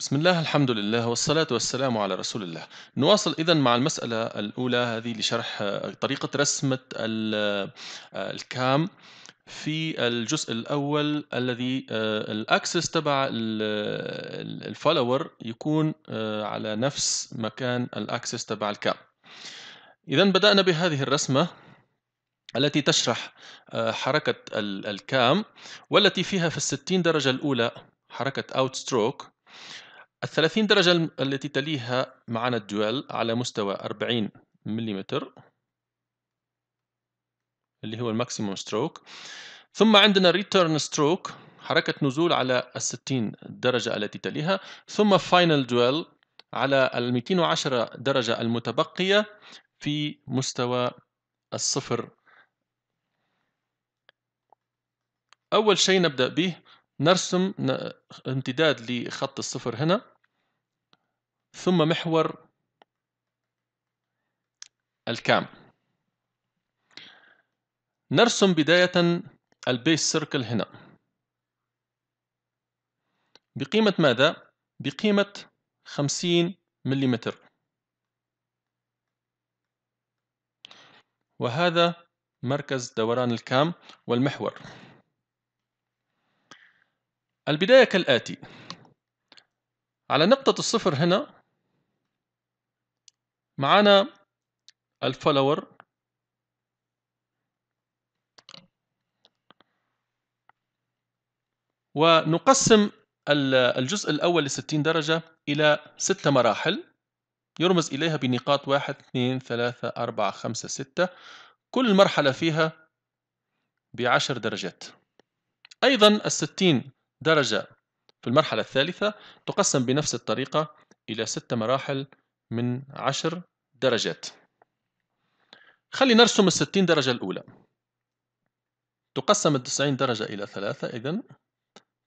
بسم الله الحمد لله والصلاة والسلام على رسول الله نواصل إذا مع المسألة الأولى هذه لشرح آه، طريقة رسمة آه، الكام في الجزء الأول الذي آه، الأكسس تبع الفولور يكون على نفس مكان الأكسس تبع الكام إذا بدأنا بهذه الرسمة التي تشرح حركة الكام والتي فيها في الستين درجة الأولى حركة اوت ستروك الثلاثين درجة التي تليها معنا الدوال على مستوى 40 ملم اللي هو الماكسيموم ستروك ثم عندنا ريتيرن ستروك حركة نزول على الستين درجة التي تليها ثم فاينل دوال على الميتين وعشرة درجة المتبقية في مستوى الصفر أول شيء نبدأ به نرسم امتداد لخط الصفر هنا ثم محور الكام نرسم بداية البيس سيركل هنا بقيمة ماذا؟ بقيمة 50 ملم وهذا مركز دوران الكام والمحور البداية كالآتي على نقطة الصفر هنا معانا الفولور ونقسم الجزء الأول لستين درجة إلى ستة مراحل يرمز إليها بنقاط واحد اثنين ثلاثة أربعة خمسة ستة كل مرحلة فيها بعشر درجات أيضا الستين درجة في المرحلة الثالثة تقسم بنفس الطريقة إلى ست مراحل من عشر درجات خلي نرسم الستين درجة الأولى تقسم التسعين درجة إلى ثلاثة إذن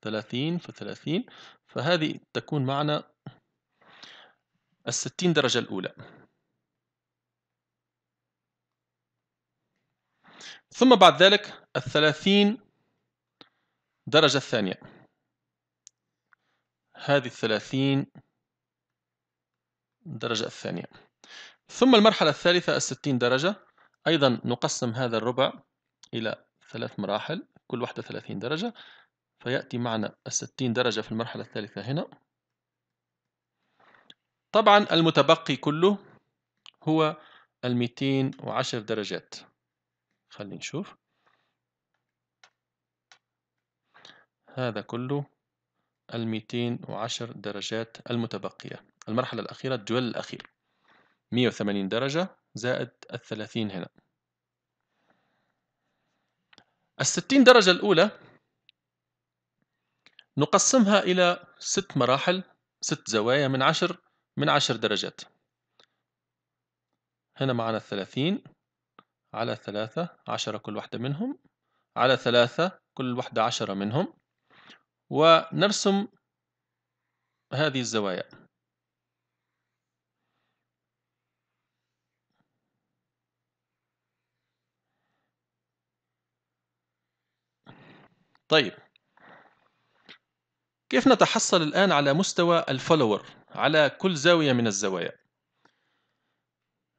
ثلاثين في ثلاثين فهذه تكون معنا الستين درجة الأولى ثم بعد ذلك الثلاثين درجة الثانية هذه الثلاثين درجة الثانية ثم المرحلة الثالثة الستين درجة أيضا نقسم هذا الربع إلى ثلاث مراحل كل واحدة ثلاثين درجة فيأتي معنا الستين درجة في المرحلة الثالثة هنا طبعا المتبقي كله هو الميتين وعشر درجات خلينا نشوف هذا كله 210 درجات المتبقية المرحلة الأخيرة الجول الأخير 180 درجة زائد الثلاثين هنا الستين درجة الأولى نقسمها إلى ست مراحل ست زوايا من عشر من عشر درجات هنا معنا الثلاثين على ثلاثة عشرة كل واحدة منهم على ثلاثة كل واحدة عشرة منهم ونرسم هذه الزوايا طيب كيف نتحصل الآن على مستوى الفولور على كل زاوية من الزوايا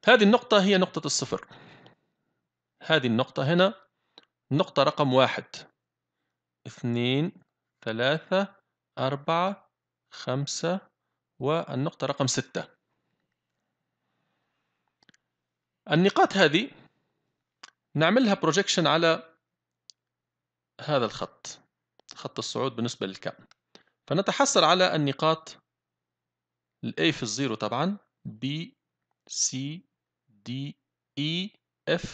هذه النقطة هي نقطة الصفر هذه النقطة هنا نقطة رقم واحد اثنين ثلاثة أربعة خمسة والنقطة رقم ستة النقاط هذه نعملها بروجيكشن على هذا الخط خط الصعود بالنسبة للكام فنتحصل على النقاط الـ A في الزيرو طبعا B C D E F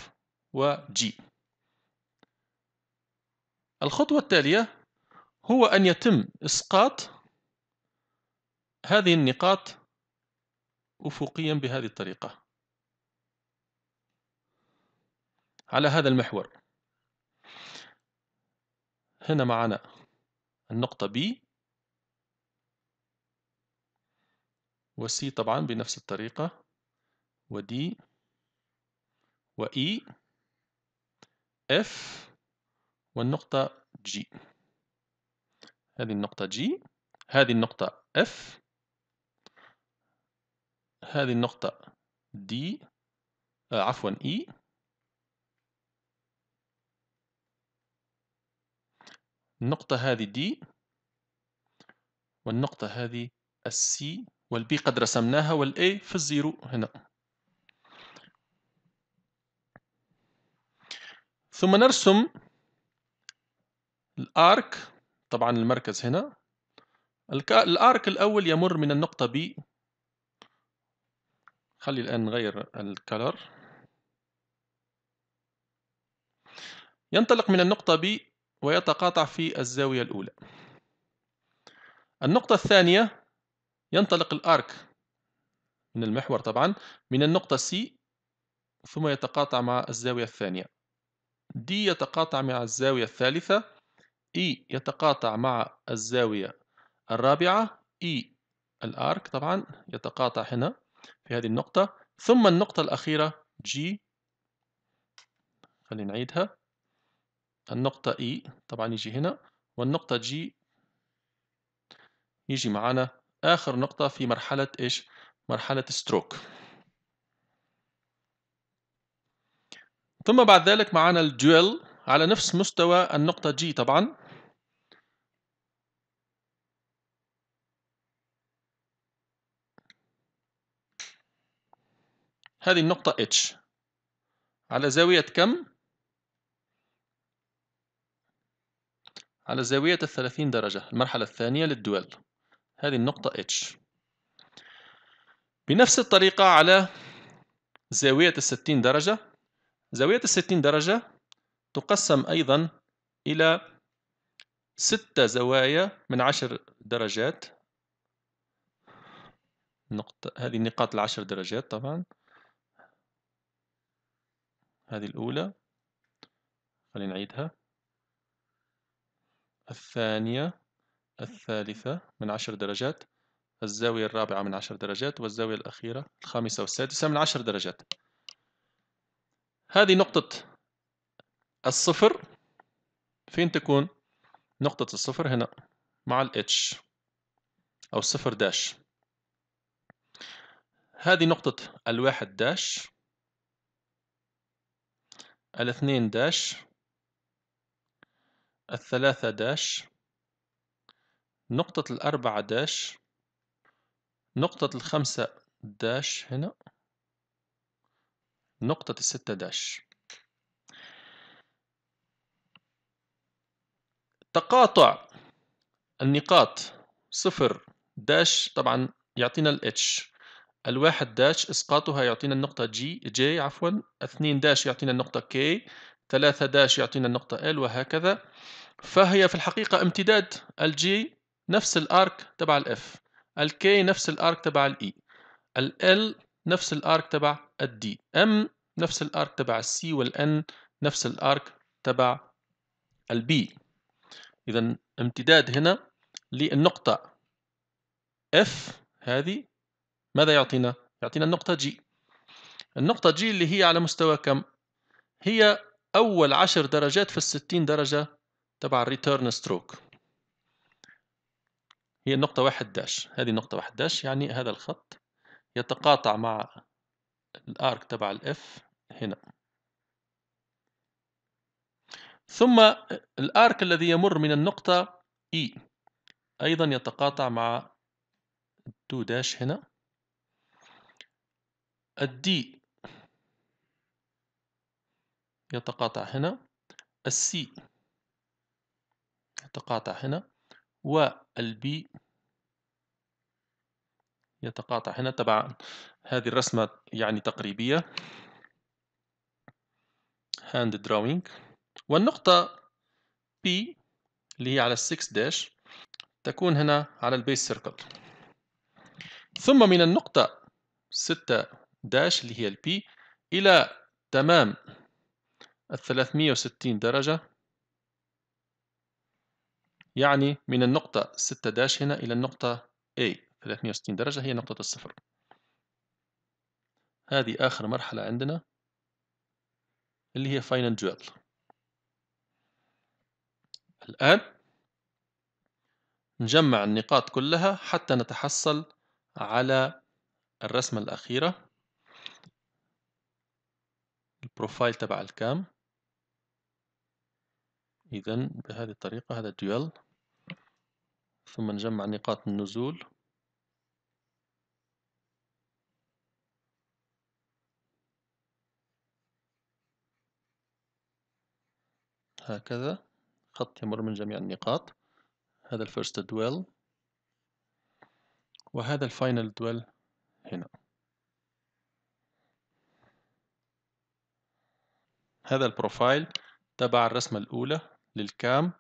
و G الخطوة التالية هو أن يتم إسقاط هذه النقاط أفقيا بهذه الطريقة على هذا المحور هنا معنا النقطة B و C طبعا بنفس الطريقة و D و E F والنقطة G هذه النقطة G هذه النقطة F هذه النقطة D آه عفوا E النقطة هذه D والنقطة هذه السي والبي قد رسمناها والاي في الزيرو هنا ثم نرسم الارك طبعا المركز هنا الارك الاول يمر من النقطه B خلي الان نغير الكالر ينطلق من النقطه B ويتقاطع في الزاويه الاولى النقطه الثانيه ينطلق الارك من المحور طبعا من النقطه C ثم يتقاطع مع الزاويه الثانيه D يتقاطع مع الزاويه الثالثه E يتقاطع مع الزاوية الرابعة E الارك طبعا يتقاطع هنا في هذه النقطة ثم النقطة الأخيرة G خلينا نعيدها النقطة E طبعا يجي هنا والنقطة G يجي معانا آخر نقطة في مرحلة إيش؟ مرحلة ستروك ثم بعد ذلك معانا الجويل على نفس مستوى النقطة G طبعا هذه النقطة H على زاوية كم؟ على زاوية الثلاثين درجة المرحلة الثانية للدول هذه النقطة H بنفس الطريقة على زاوية الستين درجة زاوية الستين درجة تقسم أيضا إلى ستة زوايا من عشر درجات نقطة هذه نقاط العشر درجات طبعا هذه الأولى خلينا نعيدها الثانية الثالثة من عشر درجات الزاوية الرابعة من عشر درجات والزاوية الأخيرة الخامسة والسادسة من عشر درجات هذه نقطة الصفر فين تكون نقطة الصفر هنا مع ال H أو الصفر داش هذه نقطة الواحد داش الاثنين داش الثلاثة داش نقطة الأربعة داش نقطة الخمسة داش هنا نقطة الستة داش تقاطع النقاط صفر داش طبعا يعطينا ال H الواحد داش إسقاطها يعطينا النقطة جي جي عفوا اثنين داش يعطينا النقطة كي ثلاثة داش يعطينا النقطة ال وهكذا فهي في الحقيقة امتداد الجي نفس الارك تبع الاف الكي نفس الارك تبع الاي ال e. نفس الارك تبع الدي ام نفس الارك تبع السي والان نفس الارك تبع البي إذا امتداد هنا للنقطة F هذه ماذا يعطينا؟ يعطينا النقطة G النقطة G اللي هي على مستوى كم؟ هي أول عشر درجات في الستين درجة تبع الريتيرن ستروك هي النقطة واحد داش هذه النقطة واحد داش يعني هذا الخط يتقاطع مع الارك تبع الاف هنا ثم الارك الذي يمر من النقطة E ايضا يتقاطع مع 2 داش هنا الدي يتقاطع هنا السي يتقاطع هنا والبي يتقاطع هنا تبع هذه الرسمة يعني تقريبية hand drawing والنقطة P اللي هي على 6 داش تكون هنا على البيس سيركل ثم من النقطة 6 داش اللي هي البي إلى تمام ال 360 درجة يعني من النقطة 6 داش هنا إلى النقطة A 360 درجة هي نقطة الصفر هذه آخر مرحلة عندنا اللي هي Final جوال الآن نجمع النقاط كلها حتى نتحصل على الرسمة الأخيرة البروفايل تبع الكام إذا بهذه الطريقة هذا الديول ثم نجمع نقاط النزول هكذا خط يمر من جميع النقاط هذا الفيرست دويل وهذا الفاينل دويل هنا هذا البروفايل تبع الرسمة الأولى للكام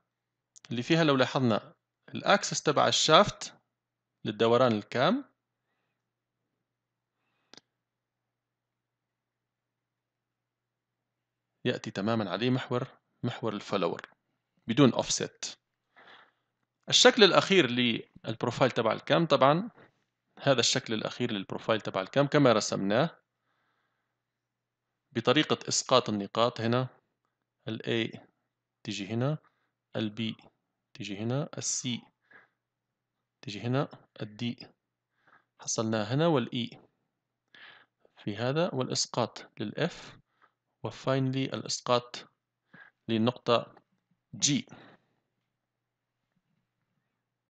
اللي فيها لو لاحظنا الأكسس تبع الشافت للدوران الكام يأتي تماما عليه محور محور الفلور بدون offset الشكل الاخير للبروفايل تبع الكم طبعا هذا الشكل الاخير للبروفايل تبع الكم كما رسمناه بطريقة اسقاط النقاط هنا ال A تيجي هنا ال B تيجي هنا ال C تيجي هنا ال D حصلناه هنا والإي e في هذا والإسقاط للإف وفاينلي الإسقاط للنقطة G